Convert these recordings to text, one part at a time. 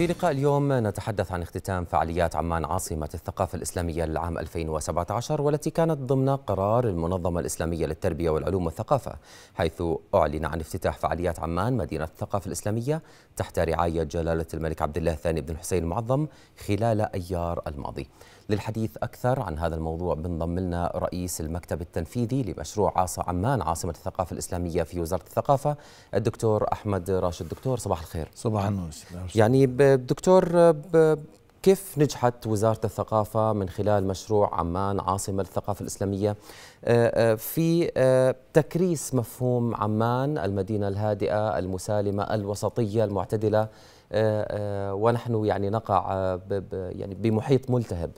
في لقاء اليوم نتحدث عن اختتام فعاليات عمان عاصمة الثقافة الإسلامية للعام 2017 والتي كانت ضمن قرار المنظمة الإسلامية للتربية والعلوم والثقافة حيث أعلن عن افتتاح فعاليات عمان مدينة الثقافة الإسلامية تحت رعاية جلالة الملك عبد الله الثاني بن حسين المعظم خلال أيار الماضي للحديث أكثر عن هذا الموضوع بنضم لنا رئيس المكتب التنفيذي لمشروع عاصة عمان عاصمة الثقافة الإسلامية في وزارة الثقافة الدكتور أحمد راشد دكتور صباح الخير صباح النور يعني دكتور كيف نجحت وزارة الثقافة من خلال مشروع عمان عاصمة الثقافة الإسلامية آه، آه، في آه، تكريس مفهوم عمان المدينة الهادئة المسالمة الوسطية المعتدلة ونحن يعني نقع يعني بمحيط ملتهب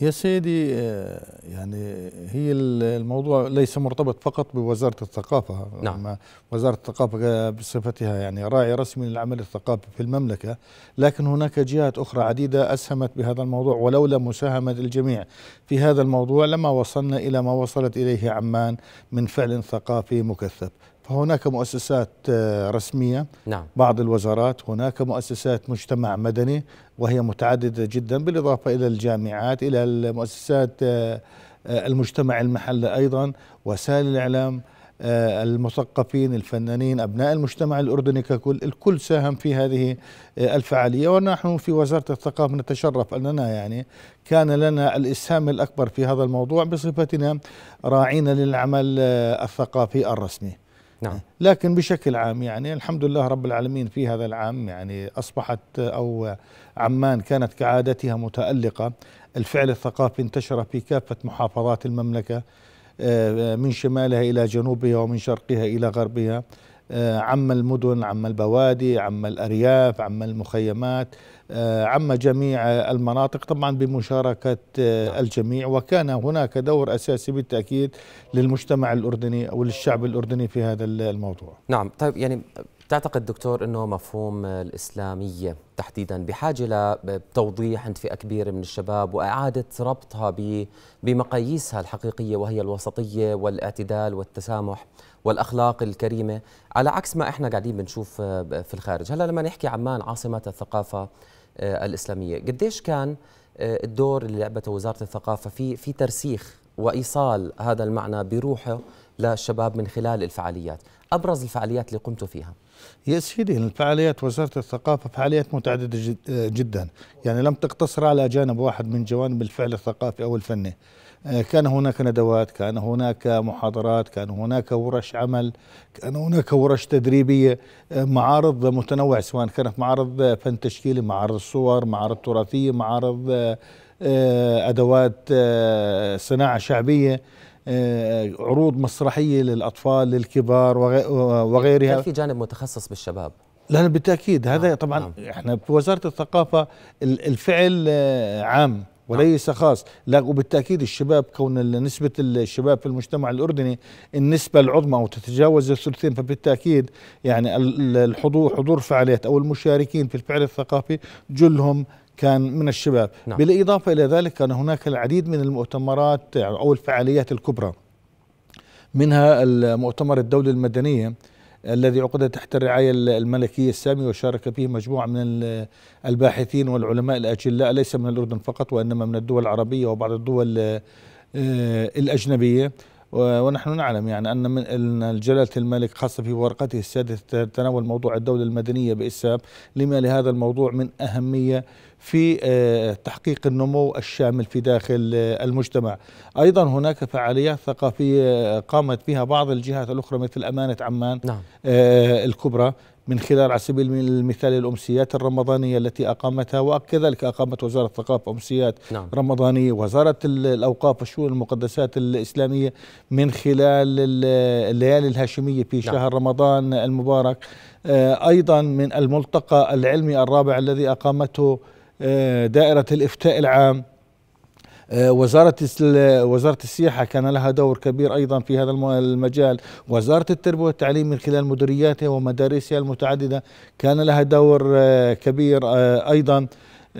يا سيدي آه، يعني هي الموضوع ليس مرتبط فقط بوزارة الثقافة نعم. وزارة الثقافة بصفتها يعني راعي رسمي للعمل الثقافي في المملكة لكن هناك جهات أخرى عديدة أسهمت بهذا الموضوع ولولا مساهمة الجميع في هذا الموضوع لما وصلنا إلى ما وصلت إليه عمان من فعل ثقافي مكثف فهناك مؤسسات آه، رسمية نعم. بعض الوزارات هناك مؤسسات مجتمع مدني وهي متعددة جدا بالإضافة إلى الجامعات إلى المؤسسات آه، آه، المجتمع المحلي أيضا وسائل الإعلام المثقفين الفنانين أبناء المجتمع الأردني ككل الكل ساهم في هذه الفعالية ونحن في وزارة الثقافة نتشرف أننا يعني كان لنا الإسهام الأكبر في هذا الموضوع بصفتنا راعين للعمل الثقافي الرسمي نعم لكن بشكل عام يعني الحمد لله رب العالمين في هذا العام يعني اصبحت او عمان كانت كعادتها متالقه الفعل الثقافي انتشر في كافه محافظات المملكه آه، من شمالها الى جنوبها ومن شرقها الى غربها آه، عم المدن عم البوادي عم الأرياف عم المخيمات آه، عم جميع المناطق طبعا بمشاركة آه، الجميع وكان هناك دور أساسي بالتأكيد للمجتمع الأردني أو للشعب الأردني في هذا الموضوع نعم طيب يعني تعتقد دكتور انه مفهوم الاسلاميه تحديدا بحاجه لتوضيح عند فئه كبيره من الشباب واعاده ربطها بمقاييسها الحقيقيه وهي الوسطيه والاعتدال والتسامح والاخلاق الكريمه على عكس ما احنا قاعدين بنشوف آه، في الخارج، هلا لما نحكي عمان عاصمه الثقافه آه، الاسلاميه، قديش كان آه، الدور اللي لعبته وزاره الثقافه في في ترسيخ وايصال هذا المعنى بروحه للشباب من خلال الفعاليات أبرز الفعاليات اللي قمتوا فيها يا سيدي الفعاليات وزارة الثقافة فعاليات متعددة جدا يعني لم تقتصر على جانب واحد من جوانب الفعل الثقافي أو الفني آه، كان هناك ندوات كان هناك محاضرات كان هناك ورش عمل كان هناك ورش تدريبية آه، معارض متنوعة سواء كانت معارض آه، فن تشكيلي معارض صور معارض تراثية معارض أدوات صناعة شعبية آه، عروض مسرحيه للاطفال للكبار وغيرها هل في جانب متخصص بالشباب لا بالتاكيد هذا آه. طبعا نعم. آه. احنا في وزاره الثقافه الفعل عام نعم. وليس خاص لا وبالتاكيد الشباب كون نسبه الشباب في المجتمع الاردني النسبه العظمى او تتجاوز الثلثين فبالتاكيد يعني الحضور حضور فعاليات او المشاركين في الفعل الثقافي جلهم كان من الشباب نعم. بالإضافة إلى ذلك كان هناك العديد من المؤتمرات أو الفعاليات الكبرى منها المؤتمر الدولي المدنية الذي عقد تحت الرعاية الملكية السامية وشارك فيه مجموعة من الباحثين والعلماء الأجلاء ليس من الأردن فقط وإنما من الدول العربية وبعض الدول آه، الأجنبية ونحن نعلم يعني أن من أن جلالة الملك خاصة في ورقته السادسة تناول موضوع الدولة المدنية بإسهاب لما لهذا الموضوع من أهمية في آه، تحقيق النمو الشامل في داخل آه، المجتمع أيضا هناك فعاليات ثقافية قامت فيها بعض الجهات الأخرى مثل أمانة عمان نعم. آه، الكبرى من خلال على سبيل المثال الأمسيات الرمضانية التي أقامتها وكذلك أقامت وزارة الثقافة أمسيات نعم. رمضانية وزارة الأوقاف والشؤون المقدسات الإسلامية من خلال الليالي الهاشمية في نعم. شهر رمضان المبارك آه، أيضا من الملتقى العلمي الرابع الذي أقامته آه، دائرة الإفتاء العام آه، وزارة وزارة السياحة كان لها دور كبير أيضا في هذا المجال وزارة التربية والتعليم من خلال مديرياتها ومدارسها المتعددة كان لها دور آه، كبير آه، أيضا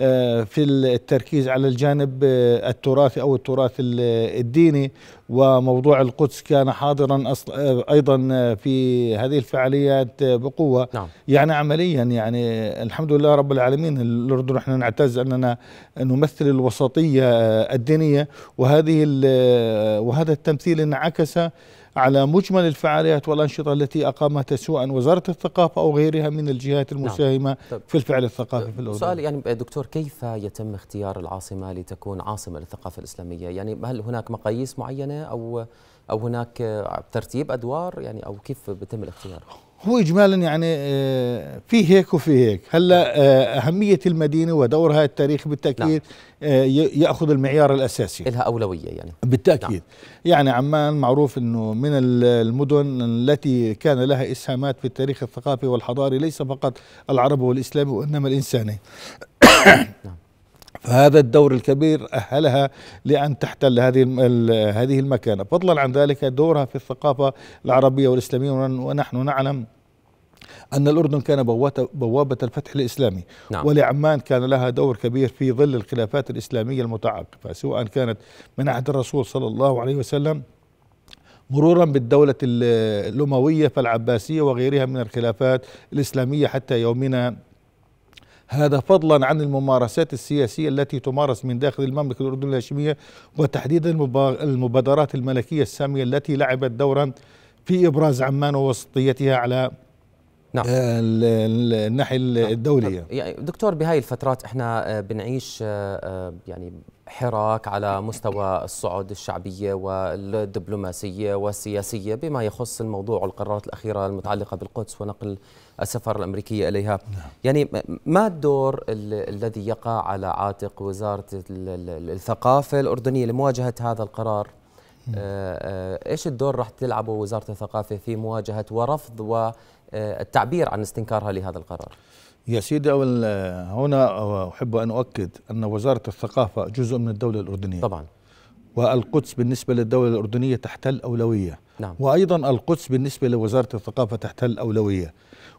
آه، في التركيز على الجانب آه، التراثي او التراث الديني وموضوع القدس كان حاضرا آه، ايضا في هذه الفعاليات بقوه نعم. يعني عمليا يعني الحمد لله رب العالمين الاردن احنا نعتز اننا نمثل الوسطيه الدينيه وهذه وهذا التمثيل انعكس على مجمل الفعاليات والأنشطة التي أقامها سواء وزارة الثقافة أو غيرها من الجهات نعم. المساهمة نعم. في الفعل الثقافي في الأردن سؤال يعني دكتور كيف يتم اختيار العاصمة لتكون عاصمة للثقافة الإسلامية يعني هل هناك مقاييس معينة أو أو هناك ترتيب أدوار يعني أو كيف بتم الاختيار هو اجمالا يعني آه، في هيك وفي هيك هلا آه، اهميه المدينه ودورها التاريخي بالتاكيد نعم. آه، ياخذ المعيار الاساسي لها اولويه يعني بالتاكيد نعم. يعني عمان معروف انه من المدن التي كان لها اسهامات في التاريخ الثقافي والحضاري ليس فقط العربي والاسلامي وانما الانساني نعم. فهذا الدور الكبير أهلها لأن تحتل هذه هذه المكانة فضلا عن ذلك دورها في الثقافة العربية والإسلامية ونحن نعلم أن الأردن كان بوابة الفتح الإسلامي نعم. ولعمان كان لها دور كبير في ظل الخلافات الإسلامية المتعاقبة سواء كانت من عهد الرسول صلى الله عليه وسلم مرورا بالدولة الأموية فالعباسية وغيرها من الخلافات الإسلامية حتى يومنا هذا فضلا عن الممارسات السياسية التي تمارس من داخل المملكة الأردنية الهاشمية وتحديدا المبادرات الملكية السامية التي لعبت دورا في إبراز عمان ووسطيتها على نعم آه، الناحيه نعم. الدوليه يعني دكتور بهاي الفترات احنا آه، بنعيش آه، يعني حراك على مستوى الصعد الشعبيه والدبلوماسيه والسياسيه بما يخص الموضوع والقرارات الاخيره المتعلقه بالقدس ونقل السفاره الامريكيه اليها نعم. يعني ما الدور الذي يقع على عاتق وزاره الثقافه الاردنيه لمواجهه هذا القرار ايش الدور راح تلعبه وزاره الثقافه في مواجهه ورفض و آه، التعبير عن استنكارها لهذا القرار يا سيدي أول آه، هنا أحب أن أؤكد أن وزارة الثقافة جزء من الدولة الأردنية طبعا والقدس بالنسبة للدولة الأردنية تحتل أولوية نعم. وأيضا القدس بالنسبة لوزارة الثقافة تحتل أولوية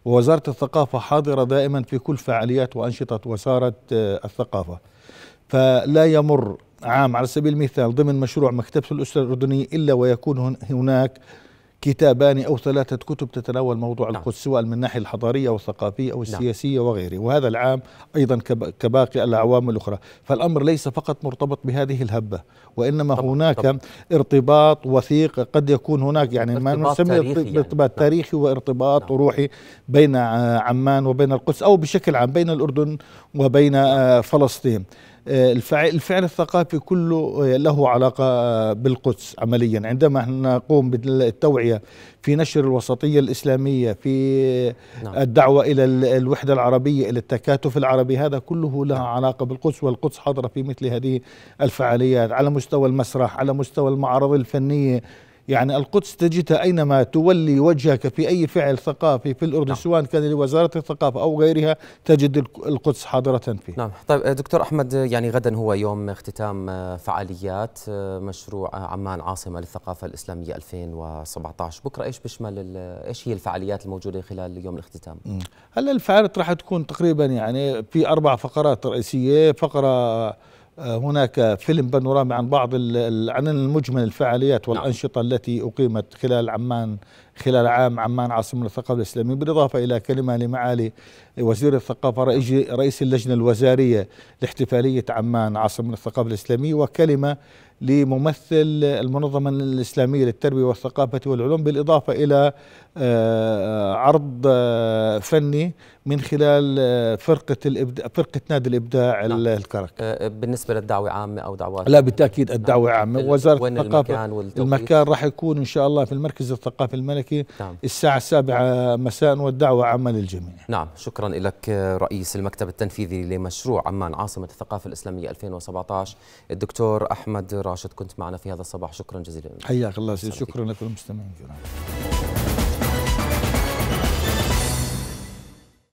ووزارة الثقافة حاضرة دائما في كل فعاليات وأنشطة وزارة آه، الثقافة فلا يمر عام على سبيل المثال ضمن مشروع مكتبة الأسرة الأردنية إلا ويكون هناك كتابان أو ثلاثة كتب تتناول موضوع نعم. القدس سواء من الناحية الحضارية أو الثقافية أو نعم. السياسية نعم. وغيره وهذا العام أيضا كباقي الأعوام الأخرى فالأمر ليس فقط مرتبط بهذه الهبة وإنما طبعا هناك طبعا. ارتباط وثيق قد يكون هناك يعني ما نسمي تاريخي يعني. ارتباط يعني. تاريخي وارتباط نعم. روحي بين عمان وبين القدس أو بشكل عام بين الأردن وبين آه، فلسطين آه، الفعل الثقافي كله آه، له علاقة بالقدس عمليا عندما نقوم بالتوعية في نشر الوسطية الإسلامية في نعم. الدعوة إلى الوحدة العربية إلى التكاتف العربي هذا كله له نعم. علاقة بالقدس والقدس حاضرة في مثل هذه الفعاليات على مستوى المسرح على مستوى المعارض الفنية يعني القدس تجدها أينما تولي وجهك في أي فعل ثقافي في الأردن نعم. سواء كان لوزارة الثقافة أو غيرها تجد القدس حاضرة فيه نعم طيب دكتور أحمد يعني غدا هو يوم اختتام آه، فعاليات آه، مشروع آه، عمان عاصمة للثقافة الإسلامية 2017 بكرة إيش بيشمل إيش هي الفعاليات الموجودة خلال يوم الاختتام هلا الفعاليات راح تكون تقريبا يعني في أربع فقرات رئيسية فقرة هناك فيلم بانورامي عن بعض عن المجمل الفعاليات نعم. والأنشطة التي أقيمت خلال عمان خلال عام عمان عاصمة الثقافة الإسلامية بالإضافة إلى كلمة لمعالي وزير الثقافة رئيس اللجنة الوزارية لاحتفالية عمان عاصمة الثقافة الإسلامية وكلمة لممثل المنظمة الإسلامية للتربية والثقافة والعلوم بالإضافة إلى آه، عرض آه، فني من خلال آه، فرقه الإبداع فرقه نادي الابداع نعم. الكرك آه، آه، بالنسبه للدعوه عامه او دعوات لا بالتاكيد الدعوه نعم. عامه وزاره وين الثقافه المكان, المكان راح يكون ان شاء الله في المركز الثقافي الملكي نعم. الساعه السابعة مساء والدعوه عامه للجميع نعم شكرا لك رئيس المكتب التنفيذي لمشروع عمان عاصمه الثقافه الاسلاميه 2017 الدكتور احمد راشد كنت معنا في هذا الصباح شكرا جزيلا حياك الله شكرا المستمعين وللمستمعين